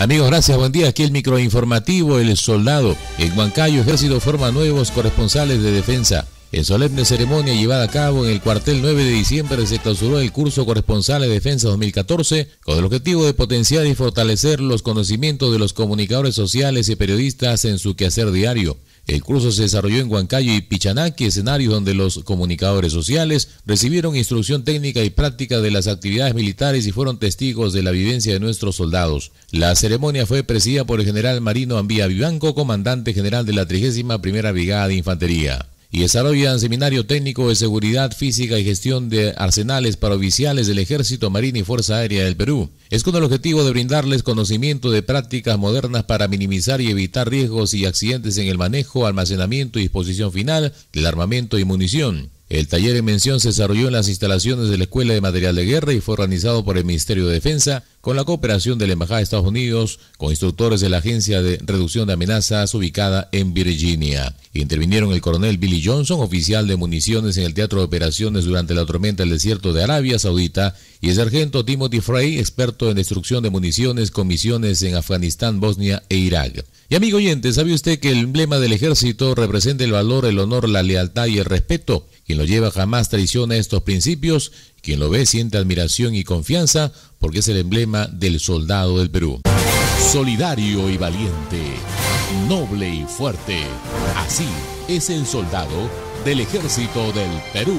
Amigos, gracias, buen día. Aquí el microinformativo El Soldado. En Huancayo, Ejército forma nuevos corresponsales de defensa. En solemne ceremonia llevada a cabo en el cuartel 9 de diciembre se clausuró el curso corresponsal de Defensa 2014 con el objetivo de potenciar y fortalecer los conocimientos de los comunicadores sociales y periodistas en su quehacer diario. El curso se desarrolló en Huancayo y Pichanaki, escenarios donde los comunicadores sociales recibieron instrucción técnica y práctica de las actividades militares y fueron testigos de la vivencia de nuestros soldados. La ceremonia fue presidida por el general Marino Ambía Vivanco, comandante general de la 31 Brigada de Infantería y desarrollan seminario técnico de seguridad física y gestión de arsenales para oficiales del Ejército, Marina y Fuerza Aérea del Perú. Es con el objetivo de brindarles conocimiento de prácticas modernas para minimizar y evitar riesgos y accidentes en el manejo, almacenamiento y disposición final del armamento y munición. El taller en mención se desarrolló en las instalaciones de la Escuela de Material de Guerra y fue organizado por el Ministerio de Defensa con la cooperación de la Embajada de Estados Unidos con instructores de la Agencia de Reducción de Amenazas ubicada en Virginia. Intervinieron el coronel Billy Johnson, oficial de municiones en el Teatro de Operaciones durante la tormenta del desierto de Arabia Saudita, y el sargento Timothy Frey, experto en destrucción de municiones con misiones en Afganistán, Bosnia e Irak. Y amigo oyente, ¿sabe usted que el emblema del ejército representa el valor, el honor, la lealtad y el respeto? No lleva jamás traición a estos principios, quien lo ve siente admiración y confianza porque es el emblema del soldado del Perú. Solidario y valiente, noble y fuerte, así es el soldado del ejército del Perú.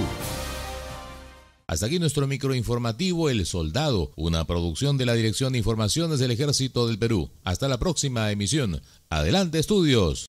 Hasta aquí nuestro microinformativo El Soldado, una producción de la Dirección de Informaciones del Ejército del Perú. Hasta la próxima emisión. Adelante estudios.